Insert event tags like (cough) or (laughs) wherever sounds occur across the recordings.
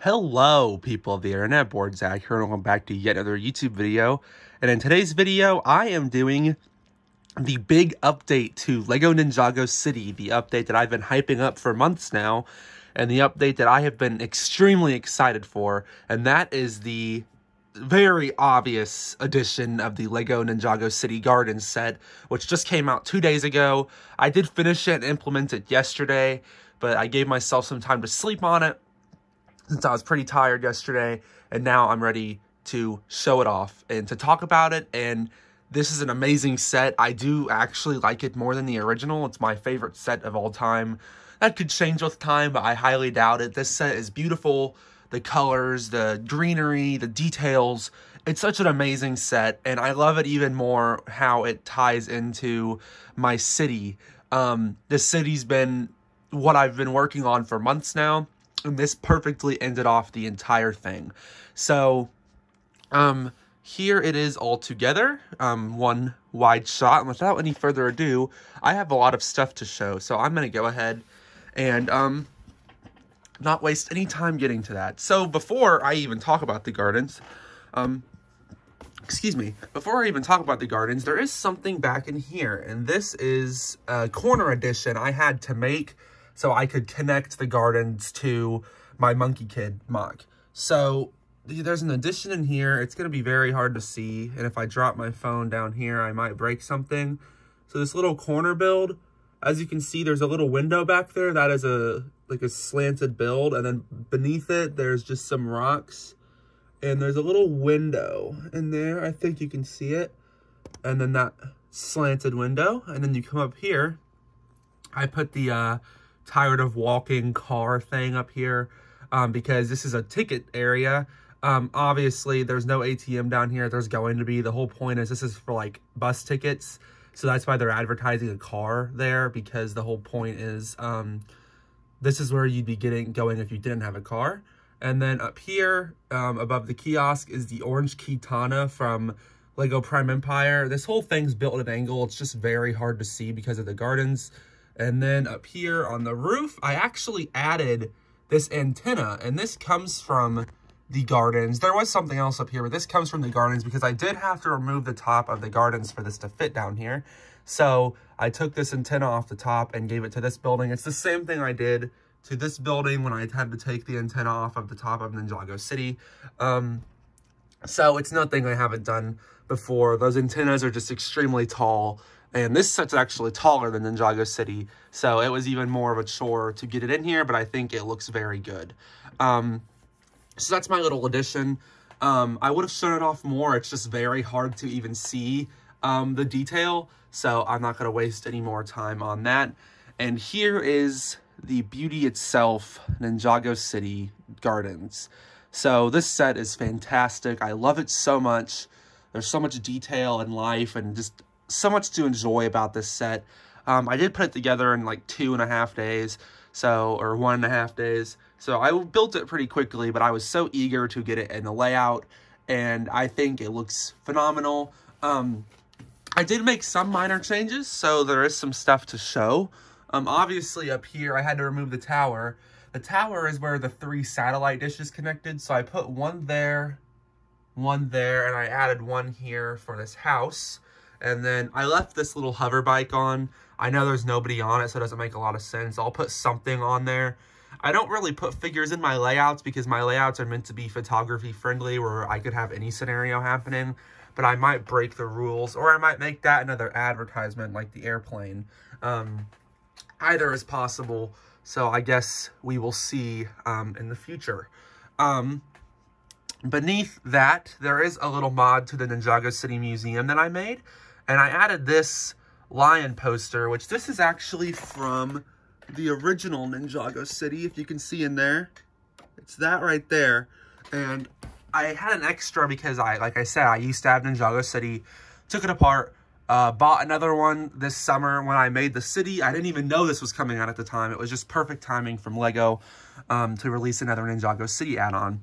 Hello, people of the internet, board Zach here, and welcome back to yet another YouTube video. And in today's video, I am doing the big update to LEGO Ninjago City, the update that I've been hyping up for months now, and the update that I have been extremely excited for, and that is the very obvious addition of the LEGO Ninjago City Garden set, which just came out two days ago. I did finish it and implement it yesterday, but I gave myself some time to sleep on it, since I was pretty tired yesterday, and now I'm ready to show it off and to talk about it. And this is an amazing set. I do actually like it more than the original. It's my favorite set of all time. That could change with time, but I highly doubt it. This set is beautiful. The colors, the greenery, the details. It's such an amazing set, and I love it even more how it ties into my city. Um, the city's been what I've been working on for months now and this perfectly ended off the entire thing. So, um, here it is all together, um, one wide shot. And without any further ado, I have a lot of stuff to show. So I'm going to go ahead and um, not waste any time getting to that. So before I even talk about the gardens, um, excuse me, before I even talk about the gardens, there is something back in here. And this is a corner edition I had to make so I could connect the gardens to my Monkey Kid mock. So there's an addition in here. It's going to be very hard to see. And if I drop my phone down here, I might break something. So this little corner build, as you can see, there's a little window back there. That is a like a slanted build. And then beneath it, there's just some rocks. And there's a little window in there. I think you can see it. And then that slanted window. And then you come up here. I put the uh, tired of walking car thing up here um, because this is a ticket area. Um, obviously, there's no ATM down here. There's going to be. The whole point is this is for like bus tickets. So that's why they're advertising a car there because the whole point is um, this is where you'd be getting going if you didn't have a car. And then up here um, above the kiosk is the orange Kitana from Lego Prime Empire. This whole thing's built at an angle. It's just very hard to see because of the gardens. And then up here on the roof, I actually added this antenna, and this comes from the gardens. There was something else up here, but this comes from the gardens because I did have to remove the top of the gardens for this to fit down here. So I took this antenna off the top and gave it to this building. It's the same thing I did to this building when I had to take the antenna off of the top of Ninjago City. Um, so it's nothing I haven't done before. Those antennas are just extremely tall and this set's actually taller than Ninjago City, so it was even more of a chore to get it in here, but I think it looks very good. Um, so that's my little addition. Um, I would have shown it off more. It's just very hard to even see um, the detail, so I'm not going to waste any more time on that. And here is the beauty itself, Ninjago City Gardens. So this set is fantastic. I love it so much. There's so much detail and life and just so much to enjoy about this set. Um, I did put it together in like two and a half days, so, or one and a half days. So I built it pretty quickly, but I was so eager to get it in the layout, and I think it looks phenomenal. Um, I did make some minor changes, so there is some stuff to show. Um, obviously up here, I had to remove the tower. The tower is where the three satellite dishes connected, so I put one there, one there, and I added one here for this house. And then I left this little hover bike on. I know there's nobody on it, so it doesn't make a lot of sense. I'll put something on there. I don't really put figures in my layouts because my layouts are meant to be photography friendly where I could have any scenario happening, but I might break the rules or I might make that another advertisement like the airplane. Um, either is possible, so I guess we will see um, in the future. Um, beneath that, there is a little mod to the Ninjago City Museum that I made. And I added this lion poster, which this is actually from the original Ninjago City, if you can see in there. It's that right there. And I had an extra because I, like I said, I used to have Ninjago City, took it apart, uh, bought another one this summer when I made the city. I didn't even know this was coming out at the time. It was just perfect timing from LEGO um, to release another Ninjago City add-on.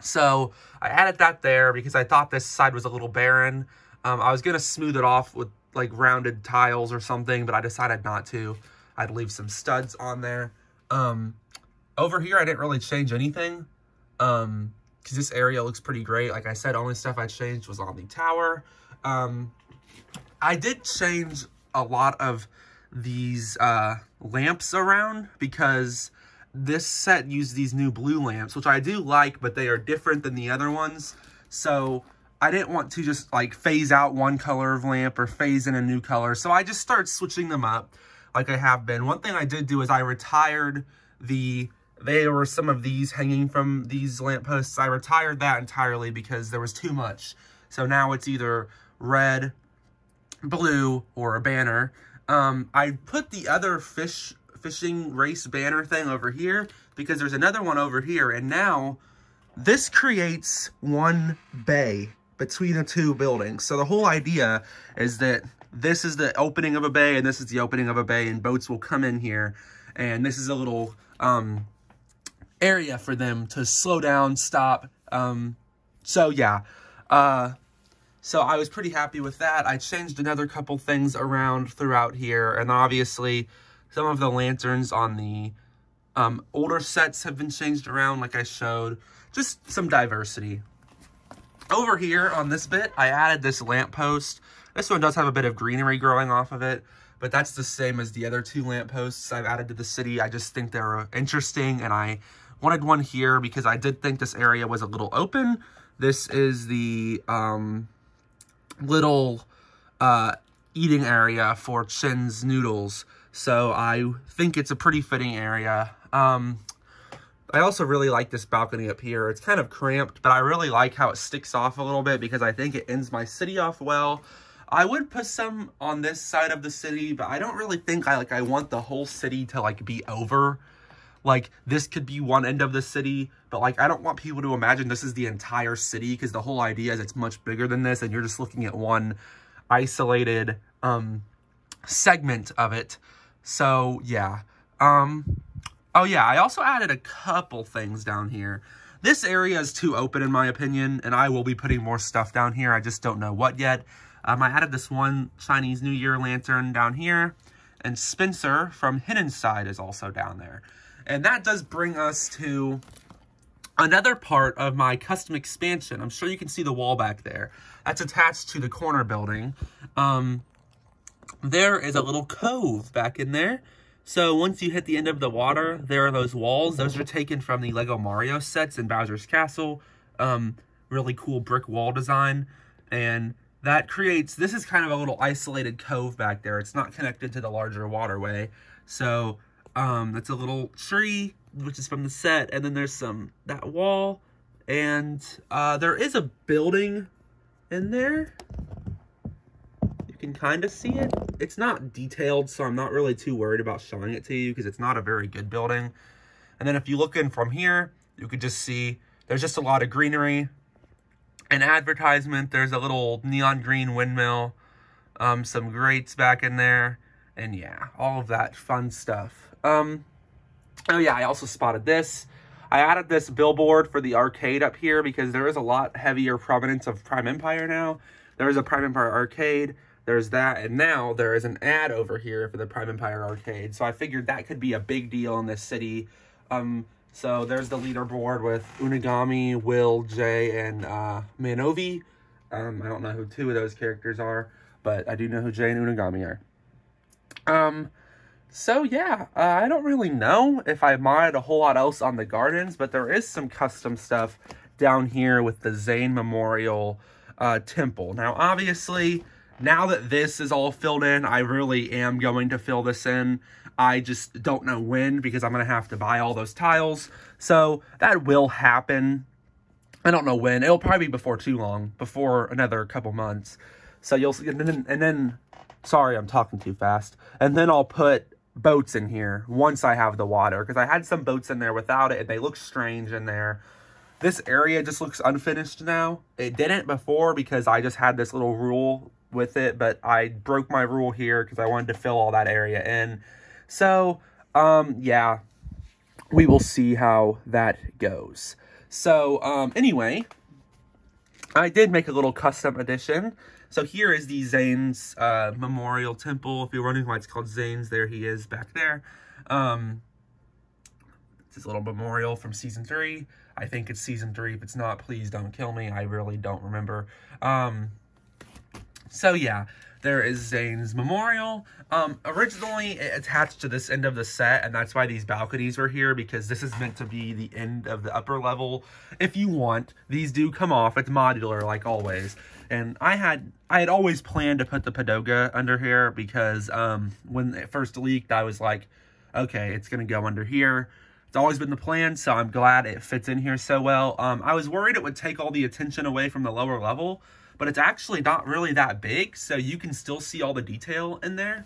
So I added that there because I thought this side was a little barren. Um, I was going to smooth it off with like rounded tiles or something, but I decided not to. I'd leave some studs on there. Um, over here, I didn't really change anything because um, this area looks pretty great. Like I said, only stuff I changed was on the tower. Um, I did change a lot of these uh, lamps around because this set used these new blue lamps, which I do like, but they are different than the other ones. So I didn't want to just like phase out one color of lamp or phase in a new color. So I just started switching them up like I have been. One thing I did do is I retired the, there were some of these hanging from these lampposts. I retired that entirely because there was too much. So now it's either red, blue, or a banner. Um, I put the other fish fishing race banner thing over here because there's another one over here. And now this creates one bay between the two buildings. So the whole idea is that this is the opening of a bay and this is the opening of a bay and boats will come in here and this is a little um, area for them to slow down, stop. Um, so yeah, uh, so I was pretty happy with that. I changed another couple things around throughout here and obviously some of the lanterns on the um, older sets have been changed around like I showed. Just some diversity. Over here on this bit, I added this lamppost. This one does have a bit of greenery growing off of it, but that's the same as the other two lampposts I've added to the city. I just think they're interesting, and I wanted one here because I did think this area was a little open. This is the um, little uh, eating area for Chin's Noodles, so I think it's a pretty fitting area. Um, I also really like this balcony up here. It's kind of cramped, but I really like how it sticks off a little bit because I think it ends my city off well. I would put some on this side of the city, but I don't really think I like I want the whole city to like be over. Like this could be one end of the city, but like I don't want people to imagine this is the entire city because the whole idea is it's much bigger than this and you're just looking at one isolated um segment of it. So, yeah. Um Oh yeah, I also added a couple things down here. This area is too open in my opinion, and I will be putting more stuff down here. I just don't know what yet. Um, I added this one Chinese New Year lantern down here, and Spencer from Hidden Side is also down there. And that does bring us to another part of my custom expansion. I'm sure you can see the wall back there. That's attached to the corner building. Um, there is a little cove back in there so once you hit the end of the water, there are those walls. Those are taken from the Lego Mario sets in Bowser's Castle. Um, really cool brick wall design. And that creates, this is kind of a little isolated cove back there. It's not connected to the larger waterway. So um, that's a little tree, which is from the set. And then there's some, that wall. And uh, there is a building in there can kind of see it. It's not detailed, so I'm not really too worried about showing it to you because it's not a very good building. And then if you look in from here, you could just see there's just a lot of greenery. An advertisement, there's a little neon green windmill, um, some grates back in there, and yeah, all of that fun stuff. Um, oh yeah, I also spotted this. I added this billboard for the arcade up here because there is a lot heavier prominence of Prime Empire now. There is a Prime Empire arcade there's that, and now there is an ad over here for the Prime Empire Arcade. So I figured that could be a big deal in this city. Um, so there's the leaderboard with Unagami, Will, Jay, and uh, Manovi. Um, I don't know who two of those characters are, but I do know who Jay and Unagami are. Um, so yeah, uh, I don't really know if I modded a whole lot else on the gardens, but there is some custom stuff down here with the Zane Memorial uh, Temple. Now, obviously, now that this is all filled in, I really am going to fill this in. I just don't know when because I'm going to have to buy all those tiles. So that will happen. I don't know when. It'll probably be before too long, before another couple months. So you'll see. And then, and then sorry, I'm talking too fast. And then I'll put boats in here once I have the water because I had some boats in there without it and they look strange in there this area just looks unfinished now. It didn't before because I just had this little rule with it, but I broke my rule here because I wanted to fill all that area in. So, um, yeah, we will see how that goes. So, um, anyway, I did make a little custom edition. So here is the Zane's uh, Memorial Temple. If you're wondering why it's called Zane's, there he is back there. Um, it's his little memorial from season three. I think it's season three. If it's not, please don't kill me. I really don't remember. Um, so yeah, there is Zane's memorial. Um, originally, it attached to this end of the set, and that's why these balconies were here, because this is meant to be the end of the upper level. If you want, these do come off. It's modular, like always. And I had I had always planned to put the Padoga under here, because um, when it first leaked, I was like, okay, it's going to go under here. It's always been the plan, so I'm glad it fits in here so well. Um, I was worried it would take all the attention away from the lower level, but it's actually not really that big, so you can still see all the detail in there.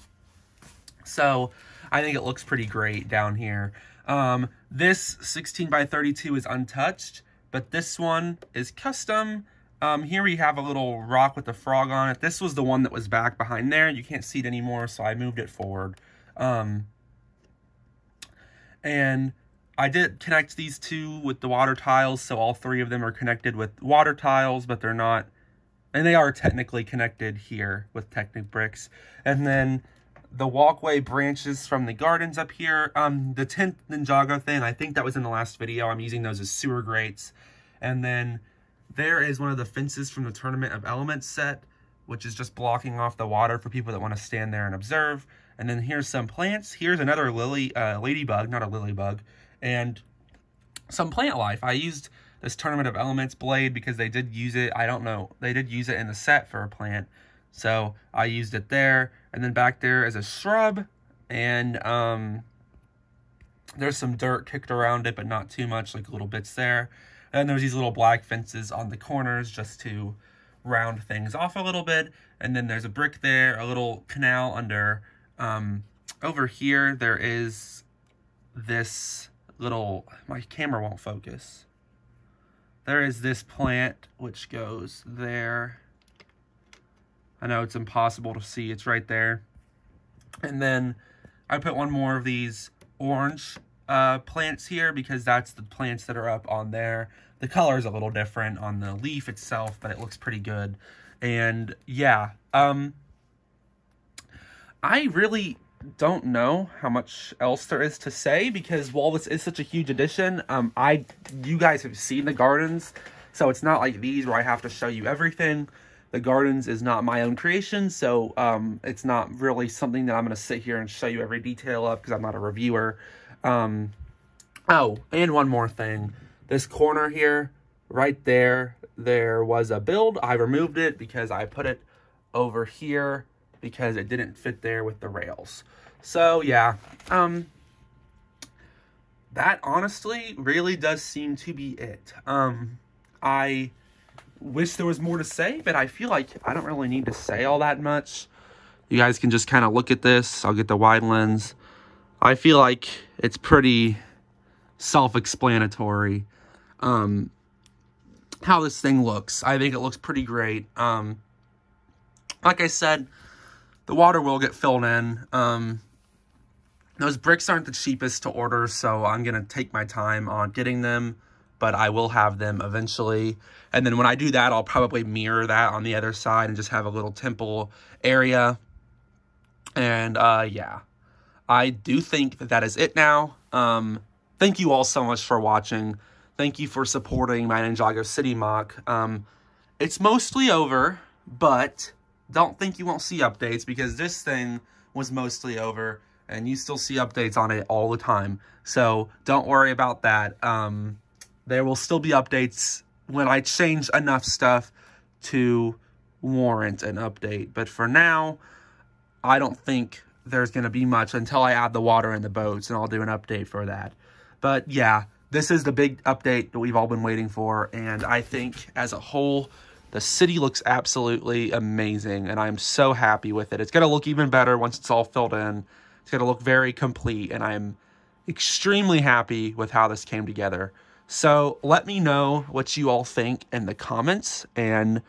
So I think it looks pretty great down here. Um, this 16 by 32 is untouched, but this one is custom. Um, here we have a little rock with a frog on it. This was the one that was back behind there. You can't see it anymore, so I moved it forward. Um, and I did connect these two with the water tiles, so all three of them are connected with water tiles, but they're not and they are technically connected here with Technic bricks. And then the walkway branches from the gardens up here. Um, the 10th Ninjago thing, I think that was in the last video. I'm using those as sewer grates. And then there is one of the fences from the Tournament of Elements set, which is just blocking off the water for people that want to stand there and observe. And then here's some plants. Here's another lily, uh, ladybug, not a lily bug, and some plant life. I used this Tournament of Elements blade because they did use it. I don't know. They did use it in the set for a plant. So I used it there. And then back there is a shrub. And um, there's some dirt kicked around it, but not too much, like little bits there. And there's these little black fences on the corners just to round things off a little bit. And then there's a brick there, a little canal under. Um, over here, there is this little, my camera won't focus there is this plant which goes there. I know it's impossible to see. It's right there. And then I put one more of these orange uh, plants here because that's the plants that are up on there. The color is a little different on the leaf itself, but it looks pretty good. And yeah, um, I really don't know how much else there is to say because while this is such a huge addition, um, I you guys have seen the gardens, so it's not like these where I have to show you everything. The gardens is not my own creation, so um, it's not really something that I'm going to sit here and show you every detail of because I'm not a reviewer. Um, oh, and one more thing. This corner here, right there, there was a build. I removed it because I put it over here because it didn't fit there with the rails. So yeah, um, that honestly really does seem to be it. Um, I wish there was more to say, but I feel like I don't really need to say all that much. You guys can just kind of look at this. I'll get the wide lens. I feel like it's pretty self-explanatory um, how this thing looks. I think it looks pretty great. Um, like I said, the water will get filled in. Um, those bricks aren't the cheapest to order, so I'm going to take my time on getting them, but I will have them eventually. And then when I do that, I'll probably mirror that on the other side and just have a little temple area. And uh, yeah, I do think that that is it now. Um, thank you all so much for watching. Thank you for supporting my Ninjago City mock. Um, it's mostly over, but don't think you won't see updates because this thing was mostly over and you still see updates on it all the time. So don't worry about that. Um, there will still be updates when I change enough stuff to warrant an update. But for now, I don't think there's going to be much until I add the water in the boats and I'll do an update for that. But yeah, this is the big update that we've all been waiting for. And I think as a whole, the city looks absolutely amazing, and I'm so happy with it. It's going to look even better once it's all filled in. It's going to look very complete, and I'm extremely happy with how this came together. So let me know what you all think in the comments, and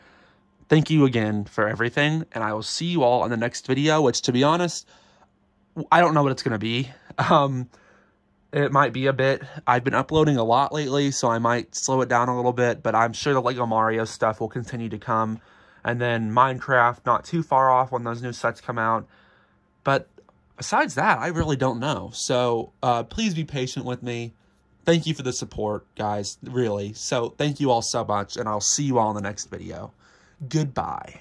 thank you again for everything. And I will see you all in the next video, which, to be honest, I don't know what it's going to be. (laughs) Um, it might be a bit. I've been uploading a lot lately, so I might slow it down a little bit, but I'm sure the Lego Mario stuff will continue to come. And then Minecraft, not too far off when those new sets come out. But besides that, I really don't know. So uh, please be patient with me. Thank you for the support, guys, really. So thank you all so much, and I'll see you all in the next video. Goodbye.